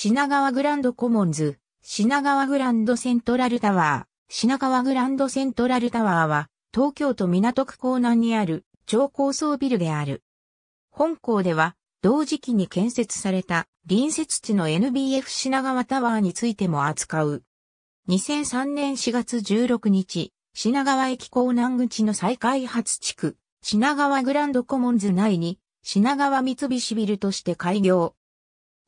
品川グランドコモンズ、品川グランドセントラルタワー。品川グランドセントラルタワーは、東京都港区港南にある超高層ビルである。本校では、同時期に建設された隣接地の NBF 品川タワーについても扱う。2003年4月16日、品川駅港南口の再開発地区、品川グランドコモンズ内に、品川三菱ビルとして開業。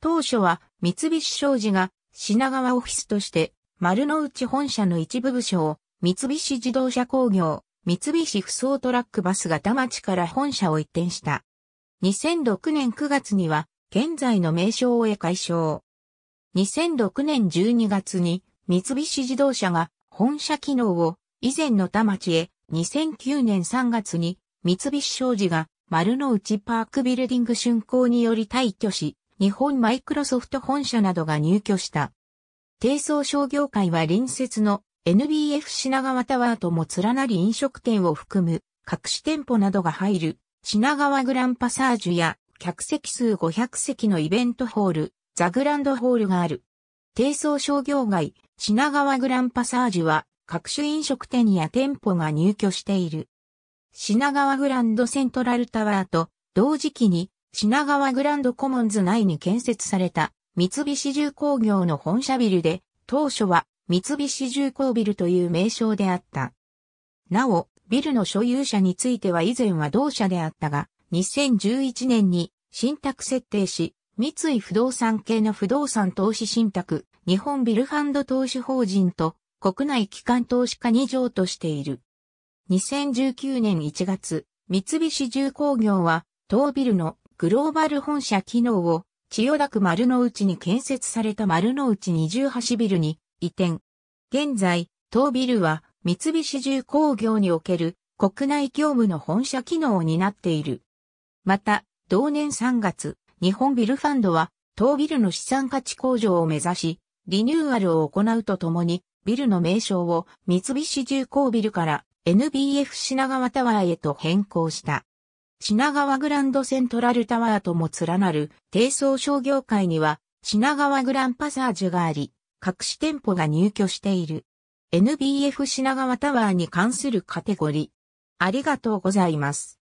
当初は三菱商事が品川オフィスとして丸の内本社の一部部署を三菱自動車工業、三菱不走トラックバスが田町から本社を移転した。2006年9月には現在の名称を得解消。2006年12月に三菱自動車が本社機能を以前の田町へ2009年3月に三菱商事が丸の内パークビルディング竣工により退去し、日本マイクロソフト本社などが入居した。低層商業界は隣接の NBF 品川タワーとも連なり飲食店を含む各種店舗などが入る品川グランパサージュや客席数500席のイベントホール、ザグランドホールがある。低層商業街、品川グランパサージュは各種飲食店や店舗が入居している。品川グランドセントラルタワーと同時期に品川グランドコモンズ内に建設された三菱重工業の本社ビルで、当初は三菱重工ビルという名称であった。なお、ビルの所有者については以前は同社であったが、2011年に新宅設定し、三井不動産系の不動産投資新宅、日本ビルファンド投資法人と国内機関投資家二条としている。2019年1月、三菱重工業は、当ビルのグローバル本社機能を千代田区丸の内に建設された丸の内28ビルに移転。現在、当ビルは三菱重工業における国内業務の本社機能を担っている。また、同年3月、日本ビルファンドは当ビルの資産価値向上を目指し、リニューアルを行うとともに、ビルの名称を三菱重工ビルから NBF 品川タワーへと変更した。品川グランドセントラルタワーとも連なる、低層商業界には、品川グランパサージュがあり、各種店舗が入居している。NBF 品川タワーに関するカテゴリー。ありがとうございます。